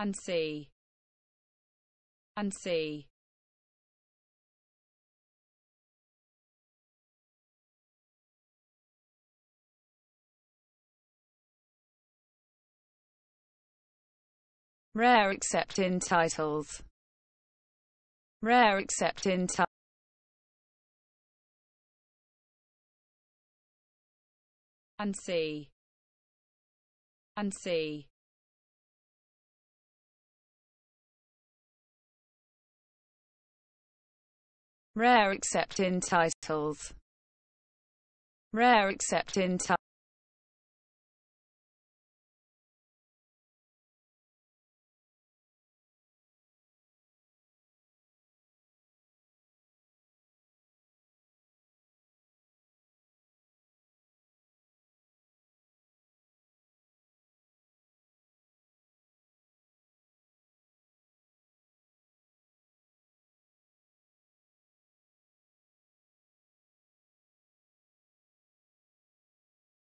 and c and c rare except in titles rare except in titles and c and c Rare except in titles. Rare except in titles.